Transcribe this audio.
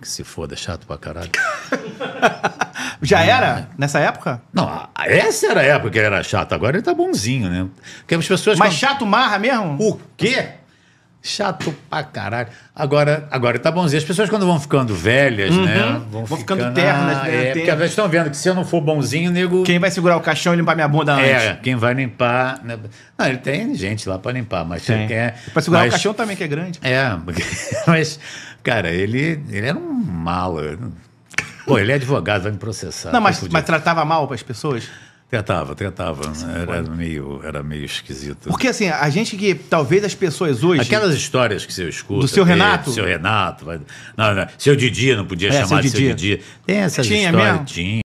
Que se foda, chato pra caralho. Já era? Nessa época? Não, essa era a época que ele era chato. Agora ele tá bonzinho, né? Porque as pessoas. Mas quando... chato marra mesmo? O quê? Chato pra caralho. Agora, agora tá bonzinho. As pessoas, quando vão ficando velhas, né, uhum. né? Vão, vão ficando, ficando ternas, ah, né? É, porque elas estão vendo que se eu não for bonzinho, nego. Quem vai segurar o caixão e limpar minha bunda é, antes? É, quem vai limpar. Né? Não, ele tem gente lá pra limpar, mas tem. quem é. Pra segurar mas, o caixão também, que é grande. É, mas, cara, ele, ele era um mala. Pô, ele é advogado, vai me processar. Não, mas, mas tratava mal as pessoas? Tratava, tentava. É era meio, era meio esquisito. Porque assim, a gente que talvez as pessoas hoje. Aquelas histórias que você escuta. Do seu Renato? Do seu Renato. Não, não, seu Didi, não podia é, chamar de seu Didi. Tem essas Tinha histórias. Mesmo? Tinha.